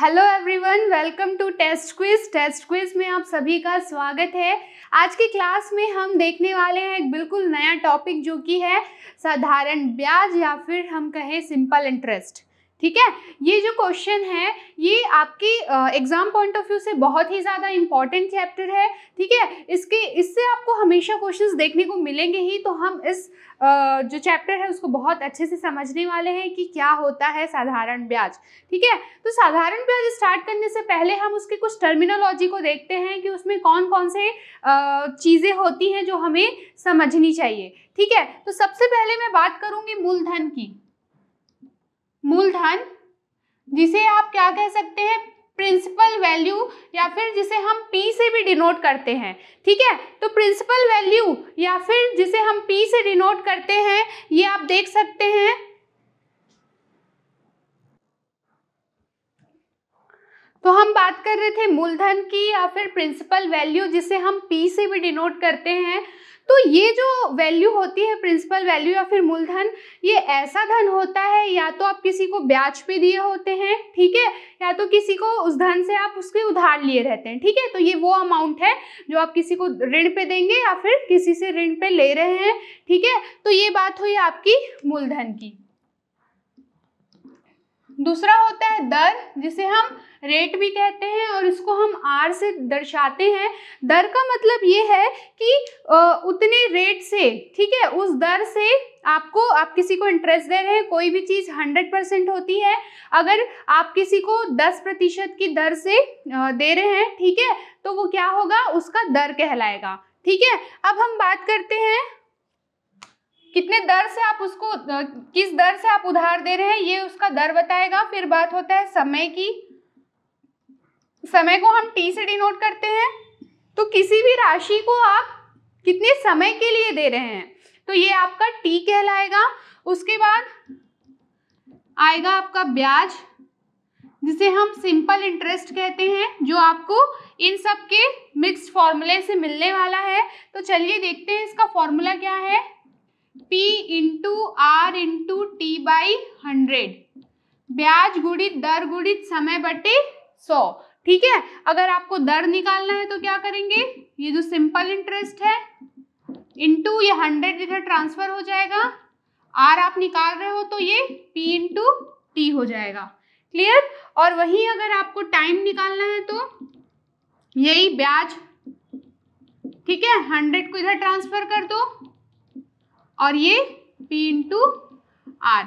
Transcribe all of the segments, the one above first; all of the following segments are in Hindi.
hello everyone welcome to test quiz test quiz में आप सभी का स्वागत है आज की क्लास में हम देखने वाले हैं एक बिल्कुल नया टॉपिक जो कि है साधारण ब्याज या फिर हम कहें सिंपल इंटरेस्ट ठीक है ये जो क्वेश्चन है ये आपकी एग्जाम पॉइंट ऑफ व्यू से बहुत ही ज़्यादा इंपॉर्टेंट चैप्टर है ठीक है इसके इससे आपको हमेशा क्वेश्चंस देखने को मिलेंगे ही तो हम इस uh, जो चैप्टर है उसको बहुत अच्छे से समझने वाले हैं कि क्या होता है साधारण ब्याज ठीक है तो साधारण ब्याज स्टार्ट करने से पहले हम उसके कुछ टर्मिनोलॉजी को देखते हैं कि उसमें कौन कौन से uh, चीज़ें होती हैं जो हमें समझनी चाहिए ठीक है तो सबसे पहले मैं बात करूँगी मूलधन की मूलधन जिसे आप क्या कह सकते हैं प्रिंसिपल वैल्यू या फिर जिसे हम पी से भी डिनोट करते हैं ठीक है तो प्रिंसिपल वैल्यू या फिर जिसे हम पी से डिनोट करते हैं ये आप देख सकते हैं तो हम बात कर रहे थे मूलधन की या फिर प्रिंसिपल वैल्यू जिसे हम पी से भी डिनोट करते हैं तो ये जो वैल्यू होती है प्रिंसिपल वैल्यू या फिर मूलधन ये ऐसा धन होता है या तो आप किसी को ब्याज पे दिए होते हैं ठीक है या तो किसी को उस धन से आप उसके उधार लिए रहते हैं ठीक है तो ये वो अमाउंट है जो आप किसी को ऋण पे देंगे या फिर किसी से ऋण पे ले रहे हैं ठीक है तो ये बात हुई आपकी मूलधन की दूसरा होता है दर जिसे हम रेट भी कहते हैं और इसको हम आर से दर्शाते हैं दर का मतलब ये है कि उतने रेट से ठीक है उस दर से आपको आप किसी को इंटरेस्ट दे रहे हैं कोई भी चीज़ हंड्रेड परसेंट होती है अगर आप किसी को दस प्रतिशत की दर से दे रहे हैं ठीक है तो वो क्या होगा उसका दर कहलाएगा ठीक है अब हम बात करते हैं कितने दर से आप उसको किस दर से आप उधार दे रहे हैं ये उसका दर बताएगा फिर बात होता है समय की समय को हम टी से डिनोट करते हैं तो किसी भी राशि को आप कितने समय के लिए दे रहे हैं तो ये आपका टी कहलाएगा उसके बाद आएगा आपका ब्याज जिसे हम सिंपल इंटरेस्ट कहते हैं जो आपको इन सब के मिक्स फॉर्मूले से मिलने वाला है तो चलिए देखते हैं इसका फॉर्मूला क्या है P into R into T by hundred ब्याज गुणित दर गुणित समय बटे सौ ठीक है अगर आपको दर निकालना है तो क्या करेंगे ये जो सिंपल इंटरेस्ट है इंटू ये हंड्रेड इधर ट्रांसफर हो जाएगा आर आप निकाल रहे हो तो ये पी इंटू टी हो जाएगा क्लियर और वही अगर आपको टाइम निकालना है तो यही ब्याज ठीक है हंड्रेड को इधर ट्रांसफर कर दो और ये पी इंटू आर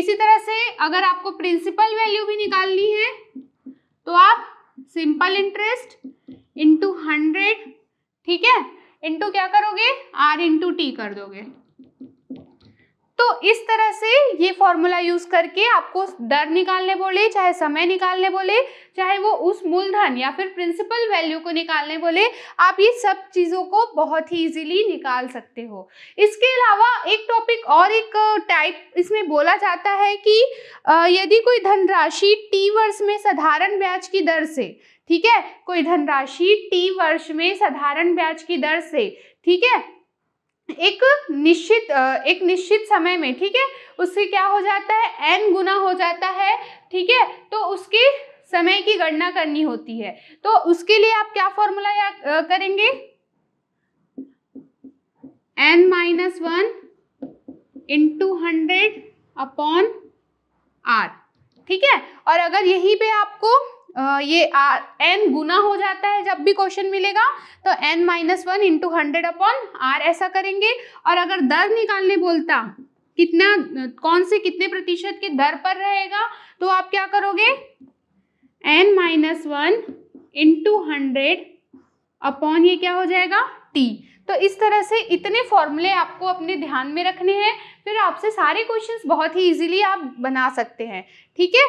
इसी तरह से अगर आपको प्रिंसिपल वैल्यू भी निकालनी है तो आप सिंपल इंटरेस्ट इंटू हंड्रेड ठीक है इंटू क्या करोगे आर इंटू टी कर दोगे तो इस तरह से ये फॉर्मूला यूज करके आपको दर निकालने बोले चाहे समय निकालने बोले चाहे वो उस मूलधन या फिर प्रिंसिपल वैल्यू को निकालने बोले आप ये सब चीज़ों को बहुत ही इजीली निकाल सकते हो इसके अलावा एक टॉपिक और एक टाइप इसमें बोला जाता है कि यदि कोई धनराशि टी वर्ष में साधारण ब्याज की दर से ठीक है कोई धनराशि टी वर्ष में साधारण ब्याज की दर से ठीक है एक निश्चित एक निश्चित समय में ठीक है उससे क्या हो जाता है एन गुना हो जाता है ठीक है तो उसके समय की गणना करनी होती है तो उसके लिए आप क्या फॉर्मूला करेंगे N minus one into hundred upon R ठीक है और अगर यहीं पे आपको ये एन गुना हो जाता है जब भी क्वेश्चन मिलेगा तो N minus one into hundred upon R ऐसा करेंगे और अगर दर निकालने बोलता कितना कौन से कितने प्रतिशत के दर पर रहेगा तो आप क्या करोगे N minus one into hundred upon ये क्या हो जाएगा टी तो इस तरह से इतने फॉर्मूले आपको अपने ध्यान में रखने हैं फिर आपसे सारे क्वेश्चंस बहुत ही इजीली आप बना सकते हैं ठीक है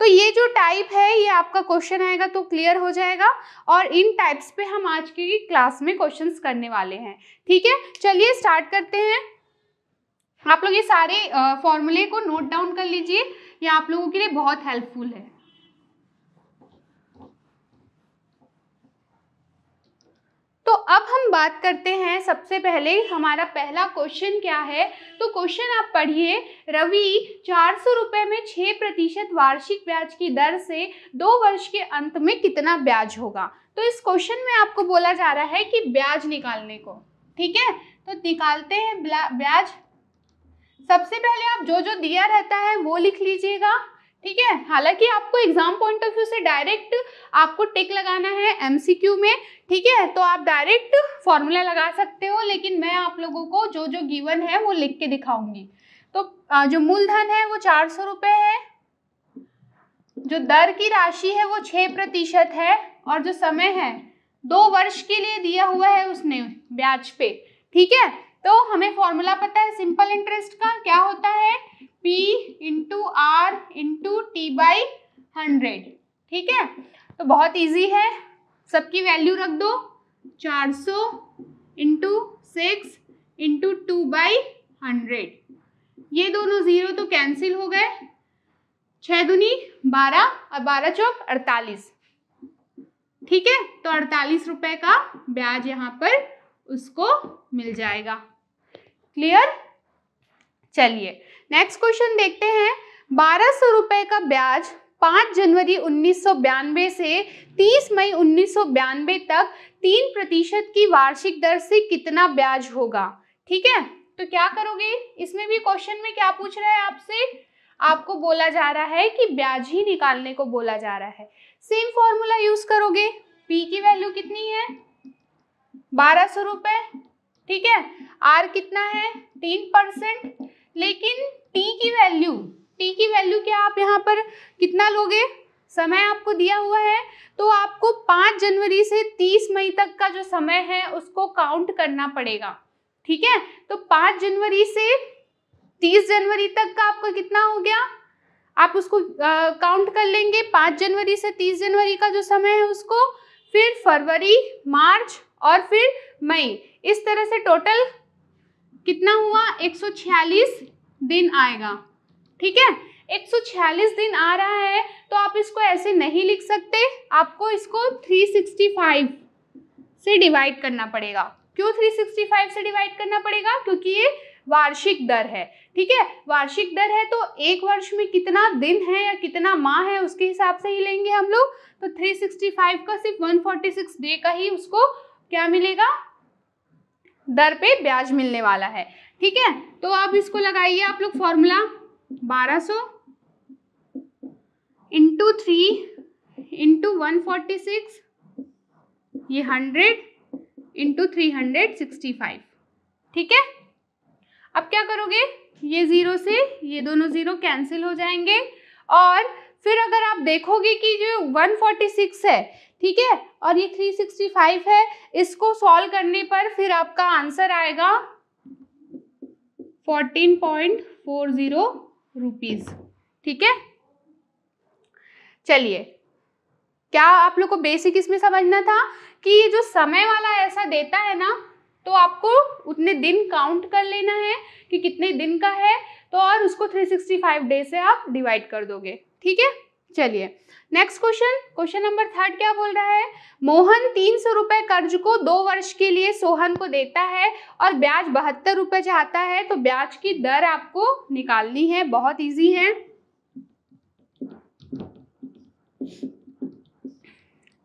तो ये जो टाइप है ये आपका क्वेश्चन आएगा तो क्लियर हो जाएगा और इन टाइप्स पे हम आज की क्लास में क्वेश्चंस करने वाले हैं ठीक है चलिए स्टार्ट करते हैं आप लोग ये सारे फॉर्मूले को नोट डाउन कर लीजिए ये आप लोगों के लिए बहुत हेल्पफुल है अब हम बात करते हैं सबसे पहले हमारा पहला क्वेश्चन क्या है तो क्वेश्चन आप पढ़िए रवि चार सौ रुपये में छः प्रतिशत वार्षिक ब्याज की दर से दो वर्ष के अंत में कितना ब्याज होगा तो इस क्वेश्चन में आपको बोला जा रहा है कि ब्याज निकालने को ठीक है तो निकालते हैं ब्याज सबसे पहले आप जो जो दिया रहता है वो लिख लीजिएगा ठीक है हालांकि आपको एग्जाम पॉइंट ऑफ व्यू से डायरेक्ट आपको टिक लगाना है एमसीक्यू में ठीक है तो आप डायरेक्ट फॉर्मूला लगा सकते हो लेकिन मैं आप लोगों को जो जो गिवन है वो लिख के दिखाऊंगी तो जो मूलधन है वो चार सौ रुपये है जो दर की राशि है वो छः प्रतिशत है और जो समय है दो वर्ष के लिए दिया हुआ है उसने ब्याज पे ठीक है तो हमें फॉर्मूला पता है सिंपल इंटरेस्ट का क्या होता है P into R into T by hundred ठीक है तो बहुत इजी है सबकी वैल्यू रख दो 400 सौ into six into two by hundred ये दोनों ज़ीरो तो कैंसिल हो गए छः दुनी बारह और बारह चौक अड़तालीस ठीक है तो अड़तालीस रुपये का ब्याज यहाँ पर उसको मिल जाएगा क्लियर चलिए नेक्स्ट क्वेश्चन देखते हैं बारह सौ रुपए का ब्याज 5 जनवरी 1992 से 30 मई 1992 तक 3 प्रतिशत की वार्षिक दर से कितना ब्याज होगा ठीक है तो क्या करोगे इसमें भी क्वेश्चन में क्या पूछ रहा है आपसे आपको बोला जा रहा है कि ब्याज ही निकालने को बोला जा रहा है सेम फॉर्मूला यूज करोगे पी की वैल्यू कितनी है बारह सौ रुपए ठीक है आर कितना है तीन परसेंट लेकिन टी की वैल्यू टी की वैल्यू क्या आप यहाँ पर कितना लोगे समय आपको दिया हुआ है तो आपको 5 जनवरी से 30 मई तक का जो समय है उसको काउंट करना पड़ेगा ठीक है तो 5 जनवरी से 30 जनवरी तक का आपका कितना हो गया आप उसको काउंट कर लेंगे 5 जनवरी से 30 जनवरी का जो समय है उसको फिर फरवरी मार्च और फिर मई इस तरह से टोटल कितना हुआ 146 दिन आएगा ठीक है 146 दिन आ रहा है तो आप इसको ऐसे नहीं लिख सकते आपको इसको 365 से डिवाइड करना पड़ेगा क्यों 365 से डिवाइड करना पड़ेगा क्योंकि ये वार्षिक दर है ठीक है वार्षिक दर है तो एक वर्ष में कितना दिन है या कितना माह है उसके हिसाब से ही लेंगे हम लोग तो 365 का सिर्फ 146 डे का ही उसको क्या मिलेगा दर पे ब्याज मिलने वाला है ठीक है तो अब इसको लगाइए आप लोग फॉर्मूला 1200 सौ into three into one forty six ये hundred into three hundred sixty five ठीक है अब क्या करोगे ये ज़ीरो से ये दोनों ज़ीरो कैंसिल हो जाएंगे और फिर अगर आप देखोगे कि जो 146 है ठीक है और ये 365 है इसको सॉल्व करने पर फिर आपका आंसर आएगा 14.40 रुपीस ठीक है चलिए क्या आप लोग को बेसिक इसमें समझना था कि ये जो समय वाला ऐसा देता है ना तो आपको उतने दिन काउंट कर लेना है कि कितने दिन का है तो और उसको 365 डे से आप डिवाइड कर दोगे ठीक है चलिए next question question number third क्या बोल रहा है मोहन तीन सौ रुपए कर्ज को दो वर्ष के लिए सोहन को देता है और ब्याज बहत्तर रुपए चाहता है तो ब्याज की दर आपको निकालनी है बहुत इजी है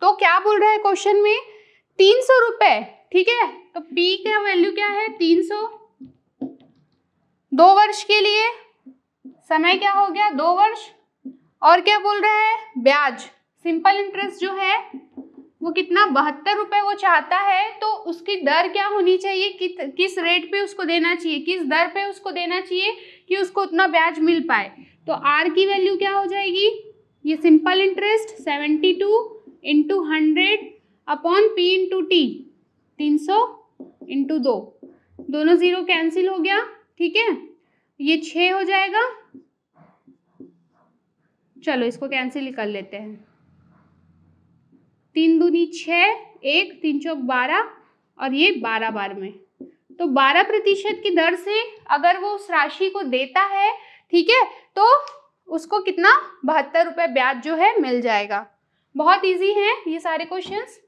तो क्या बोल रहा है क्वेश्चन में तीन सौ रुपए ठीक है तो पी का वैल्यू क्या है तीन सौ दो वर्ष के लिए समय क्या हो गया दो वर्ष और क्या बोल रहा है ब्याज सिंपल इंटरेस्ट जो है वो कितना बहत्तर रुपए वो चाहता है तो उसकी दर क्या होनी चाहिए कि, किस रेट पे उसको देना चाहिए किस दर पे उसको देना चाहिए कि उसको उतना ब्याज मिल पाए तो आर की वैल्यू क्या हो जाएगी ये simple interest seventy two into hundred upon P into T तीन सौ इंटू दो दोनों ज़ीरो कैंसिल हो गया ठीक है ये छः हो जाएगा चलो इसको कैंसिल कर लेते हैं तीन दूनी छः एक तीन चौक बारह और ये बारह बार में तो बारह प्रतिशत की दर से अगर वो उस राशि को देता है ठीक है तो उसको कितना बहत्तर रुपये ब्याज जो है मिल जाएगा बहुत इजी है ये सारे क्वेश्चंस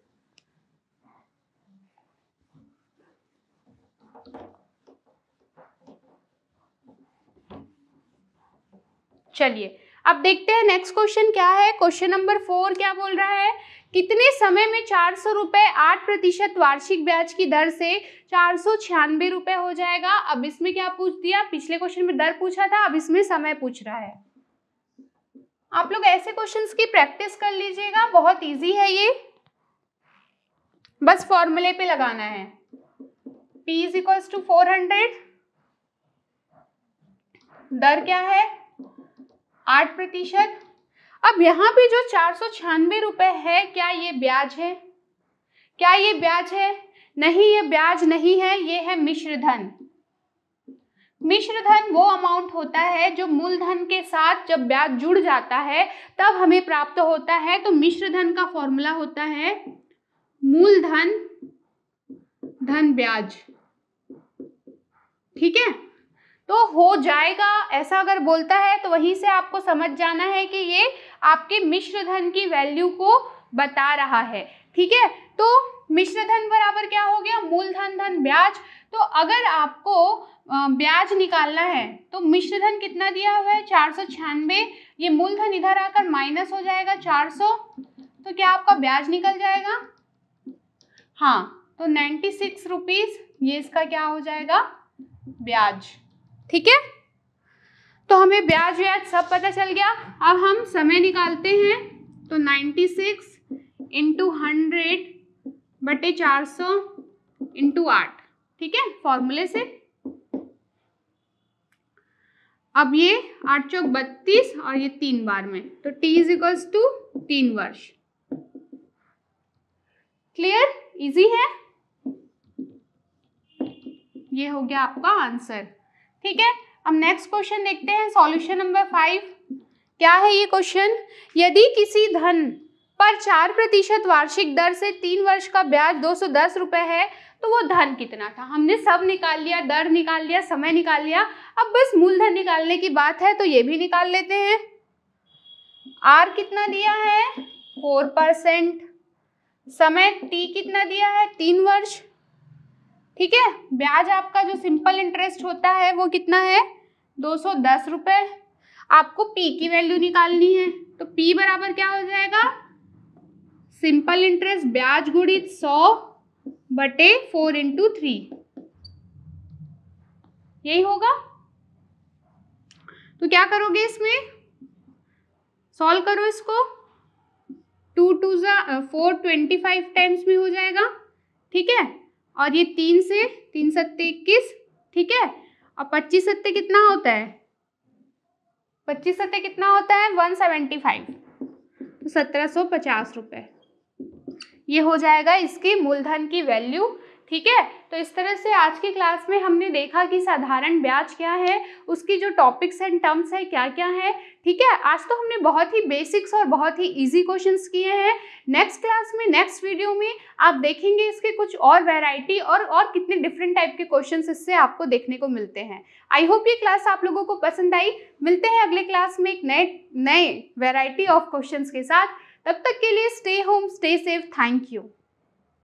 चलिए अब देखते हैं नेक्स्ट क्वेश्चन क्या है क्वेश्चन नंबर फोर क्या बोल रहा है कितने समय में चार सौ रुपए आठ प्रतिशत वार्षिक ब्याज की दर से चार सौ छियानबे रुपए हो जाएगा अब इसमें क्या पूछ दिया पिछले क्वेश्चन में दर पूछा था अब इसमें समय पूछ रहा है आप लोग ऐसे क्वेश्चंस की प्रैक्टिस कर लीजिएगा बहुत इजी है ये बस फॉर्मूले पे लगाना है P is equals to four hundred दर क्या है आठ प्रतिशत अब यहाँ पे जो चार सौ छियानवे रुपये है क्या ये ब्याज है क्या ये ब्याज है नहीं ये ब्याज नहीं है ये है मिश्र धन मिश्र धन वो अमाउंट होता है जो मूलधन के साथ जब ब्याज जुड़ जाता है तब हमें प्राप्त होता है तो मिश्र धन का फॉर्मूला होता है मूलधन धन ब्याज ठीक है तो हो जाएगा ऐसा अगर बोलता है तो वहीं से आपको समझ जाना है कि ये आपके मिश्र धन की वैल्यू को बता रहा है ठीक है तो मिश्र धन बराबर क्या हो गया मूलधन धन ब्याज तो अगर आपको ब्याज निकालना है तो मिश्र धन कितना दिया हुआ है चार सौ छियानवे ये मूलधन इधर आकर माइनस हो जाएगा चार सौ तो क्या आपका ब्याज निकल जाएगा हाँ तो नाइन्टी सिक्स रुपीज़ ये इसका क्या हो जाएगा ब्याज ठीक है तो हमें ब्याज व्याज सब पता चल गया अब हम समय निकालते हैं तो 96 सिक्स इंटू हंड्रेड बटे चार सौ इंटू आठ ठीक है फॉर्मूले से अब ये आठ चौक बत्तीस और ये तीन बार में तो t इज इक्वल्स टू तीन वर्ष क्लियर इजी है ये हो गया आपका आंसर ठीक है अब नेक्स्ट क्वेश्चन देखते हैं सॉल्यूशन नंबर फाइव क्या है ये क्वेश्चन यदि किसी धन पर चार प्रतिशत वार्षिक दर से तीन वर्ष का ब्याज दो सौ दस रुपये है तो वो धन कितना था हमने सब निकाल लिया दर निकाल लिया समय निकाल लिया अब बस मूलधन निकालने की बात है तो ये भी निकाल लेते हैं आर कितना दिया है फोर परसेंट समय टी कितना दिया है तीन वर्ष ठीक है ब्याज आपका जो सिंपल इंटरेस्ट होता है वो कितना है दो सौ दस रुपए आपको पी की वैल्यू निकालनी है तो पी बराबर क्या हो जाएगा सिंपल इंटरेस्ट ब्याज गुणित सौ बटे फोर इंटू थ्री यही होगा तो क्या करोगे इसमें सॉल्व करो इसको टू टू जो फोर ट्वेंटी फाइव टाइम्स में हो जाएगा ठीक है और ये तीन से तीन सत्ते इक्कीस ठीक है और पच्चीस सत्ते कितना होता है पच्चीस सत्ते कितना होता है वन सेवेंटी फाइव तो सत्रह सौ पचास रुपये ये हो जाएगा इसकी मूलधन की वैल्यू ठीक है तो इस तरह से आज की क्लास में हमने देखा कि साधारण ब्याज क्या है उसकी जो टॉपिक्स एंड टर्म्स है क्या क्या है ठीक है आज तो हमने बहुत ही बेसिक्स और बहुत ही इजी क्वेश्चंस किए हैं नेक्स्ट क्लास में नेक्स्ट वीडियो में आप देखेंगे इसके कुछ और वैरायटी और और कितने डिफरेंट टाइप के क्वेश्चन इससे आपको देखने को मिलते हैं आई होप ये क्लास आप लोगों को पसंद आई मिलते हैं अगले क्लास में एक नए नए वेराइटी ऑफ क्वेश्चन के साथ तब तक के लिए stay home stay safe thank you